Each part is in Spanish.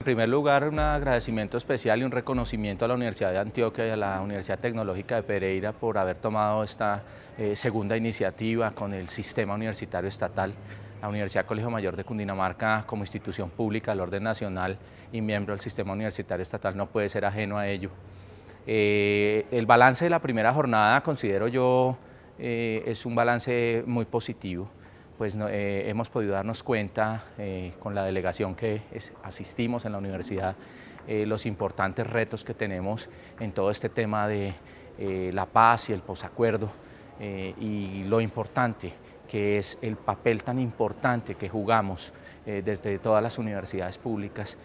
En primer lugar, un agradecimiento especial y un reconocimiento a la Universidad de Antioquia y a la Universidad Tecnológica de Pereira por haber tomado esta eh, segunda iniciativa con el sistema universitario estatal. La Universidad Colegio Mayor de Cundinamarca, como institución pública al orden nacional y miembro del sistema universitario estatal, no puede ser ajeno a ello. Eh, el balance de la primera jornada, considero yo, eh, es un balance muy positivo pues eh, hemos podido darnos cuenta eh, con la delegación que asistimos en la universidad, eh, los importantes retos que tenemos en todo este tema de la paz y el posacuerdo y lo importante que es el papel tan importante que jugamos desde todas las universidades públicas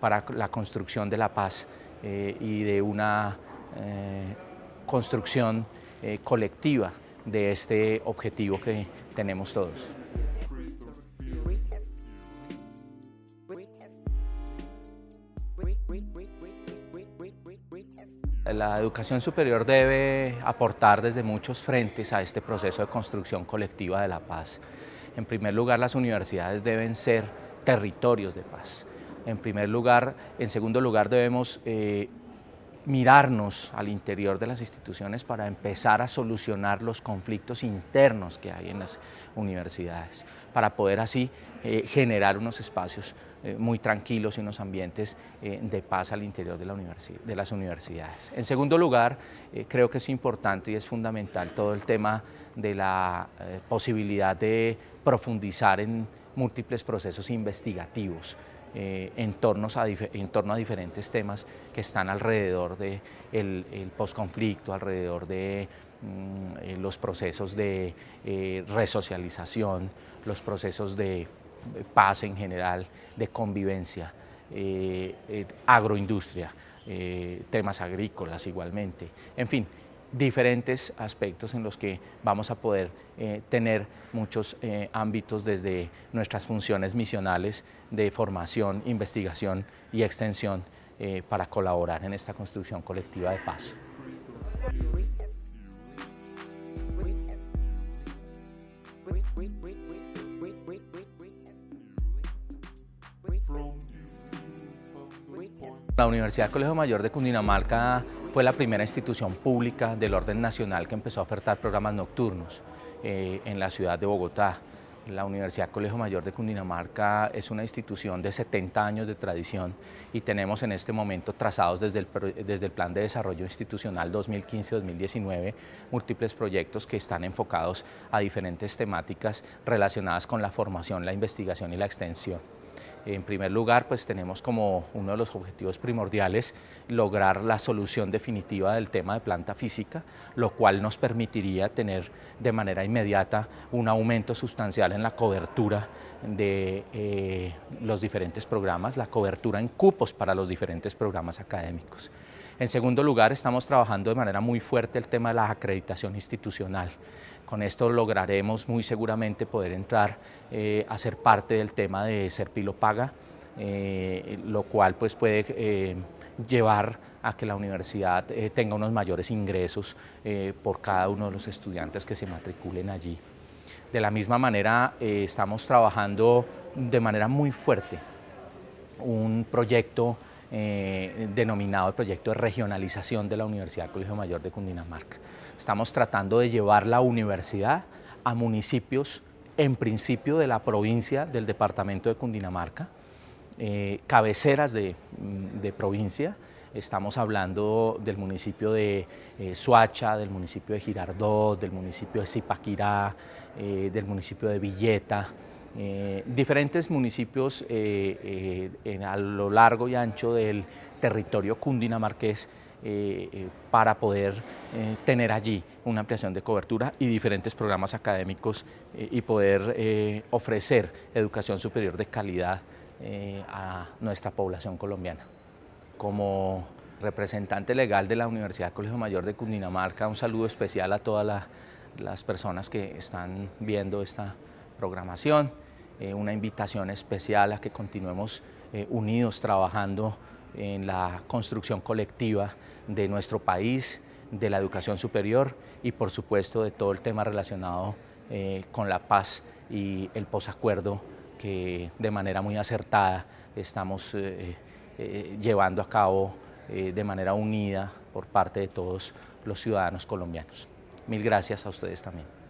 para la construcción de la paz y de una construcción colectiva de este objetivo que tenemos todos. La educación superior debe aportar desde muchos frentes a este proceso de construcción colectiva de la paz. En primer lugar, las universidades deben ser territorios de paz. En primer lugar, en segundo lugar, debemos eh, mirarnos al interior de las instituciones para empezar a solucionar los conflictos internos que hay en las universidades, para poder así eh, generar unos espacios eh, muy tranquilos y unos ambientes eh, de paz al interior de, de, las universidades. En segundo lugar, creo que es importante y es fundamental todo el tema de la posibilidad de profundizar en múltiples procesos investigativos eh, en, torno a diferentes temas que están alrededor del de el, alrededor de mm, eh, los procesos de eh, resocialización, los procesos de paz en general, de convivencia, agroindustria, temas agrícolas igualmente, en fin diferentes aspectos en los que vamos a poder eh, tener muchos eh, ámbitos desde nuestras funciones misionales de formación, investigación y extensión eh, para colaborar en esta construcción colectiva de paz. La Universidad Colegio Mayor de Cundinamarca fue la primera institución pública del orden nacional que empezó a ofertar programas nocturnos eh, en la ciudad de Bogotá. La Universidad Colegio Mayor de Cundinamarca es una institución de 70 años de tradición y tenemos en este momento trazados desde el, desde el Plan de Desarrollo Institucional 2015-2019 múltiples proyectos que están enfocados a diferentes temáticas relacionadas con la formación, la investigación y la extensión. En primer lugar, pues tenemos como uno de los objetivos primordiales lograr la solución definitiva del tema de planta física, lo cual nos permitiría tener de manera inmediata un aumento sustancial en la cobertura de eh, los diferentes programas, la cobertura en cupos para los diferentes programas académicos. En segundo lugar, estamos trabajando de manera muy fuerte el tema de la acreditación institucional. Con esto lograremos muy seguramente poder entrar eh, a ser parte del tema de Pilo Paga, eh, lo cual pues puede eh, llevar a que la universidad tenga unos mayores ingresos por cada uno de los estudiantes que se matriculen allí. De la misma manera, estamos trabajando de manera muy fuerte un proyecto eh, denominado el proyecto de regionalización de la Universidad Colegio Mayor de Cundinamarca. Estamos tratando de llevar la universidad a municipios en principio de la provincia del departamento de Cundinamarca, eh, cabeceras mm, de, provincia. Estamos hablando del municipio de eh, Suacha, del municipio de Girardot, del municipio de Zipaquirá, del municipio de Villeta, eh, diferentes municipios eh, eh, en, a lo largo y ancho del territorio cundinamarqués para poder tener allí una ampliación de cobertura y diferentes programas académicos y poder ofrecer educación superior de calidad a nuestra población colombiana. Como representante legal de la Universidad Colegio Mayor de Cundinamarca, un saludo especial a todas las personas que están viendo esta programación. Eh, una invitación especial a que continuemos eh, unidos trabajando en la construcción colectiva de nuestro país, de la educación superior y por supuesto de todo el tema relacionado eh, con la paz y el posacuerdo que de manera muy acertada estamos llevando a cabo de manera unida por parte de todos los ciudadanos colombianos. Mil gracias a ustedes también.